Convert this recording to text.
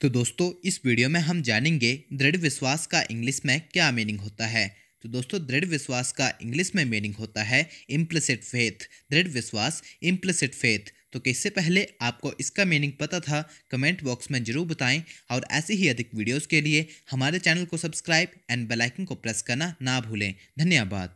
तो दोस्तों इस वीडियो में हम जानेंगे दृढ़ विश्वास का इंग्लिश में क्या मीनिंग होता है तो दोस्तों दृढ़ विश्वास का इंग्लिश में मीनिंग होता है इम्प्लिसिट फेथ दृढ़ विश्वास इम्प्लिसिट फेथ तो इससे पहले आपको इसका मीनिंग पता था कमेंट बॉक्स में जरूर बताएं और ऐसे ही अधिक वीडियोस के लिए हमारे चैनल को सब्सक्राइब एंड बेलाइकन को प्रेस करना ना भूलें धन्यवाद